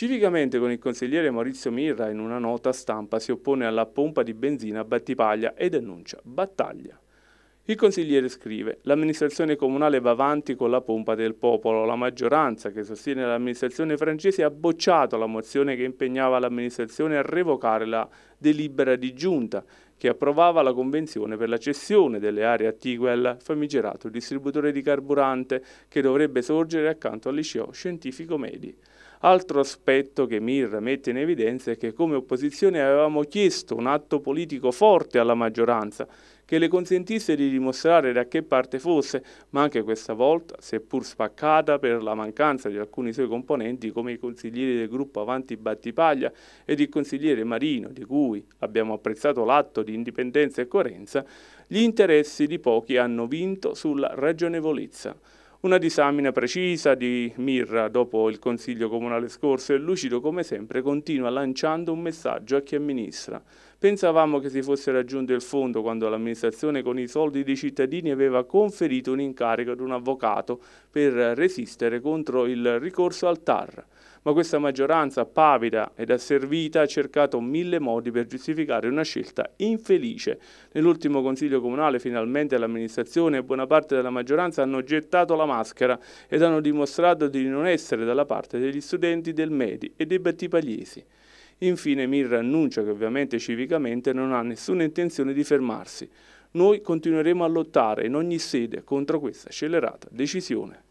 Civicamente con il consigliere Maurizio Mirra in una nota stampa si oppone alla pompa di benzina a Battipaglia ed annuncia battaglia. Il consigliere scrive «L'amministrazione comunale va avanti con la pompa del popolo. La maggioranza che sostiene l'amministrazione francese ha bocciato la mozione che impegnava l'amministrazione a revocare la delibera di giunta che approvava la convenzione per la cessione delle aree attigue al famigerato distributore di carburante che dovrebbe sorgere accanto al liceo scientifico Medi. Altro aspetto che Mir mette in evidenza è che come opposizione avevamo chiesto un atto politico forte alla maggioranza che le consentisse di dimostrare da che parte fosse, ma anche questa volta, seppur spaccata per la mancanza di alcuni suoi componenti come i consiglieri del gruppo Avanti Battipaglia ed il consigliere Marino, di cui abbiamo apprezzato l'atto di indipendenza e coerenza, gli interessi di pochi hanno vinto sulla ragionevolezza. Una disamina precisa di Mirra dopo il Consiglio Comunale scorso e lucido come sempre continua lanciando un messaggio a chi amministra. Pensavamo che si fosse raggiunto il fondo quando l'amministrazione con i soldi dei cittadini aveva conferito un incarico ad un avvocato per resistere contro il ricorso al TAR ma questa maggioranza pavida ed asservita ha cercato mille modi per giustificare una scelta infelice. Nell'ultimo Consiglio Comunale finalmente l'amministrazione e buona parte della maggioranza hanno gettato la maschera ed hanno dimostrato di non essere dalla parte degli studenti del Medi e dei battipagliesi. Infine Mirra annuncia che ovviamente civicamente non ha nessuna intenzione di fermarsi. Noi continueremo a lottare in ogni sede contro questa scellerata decisione.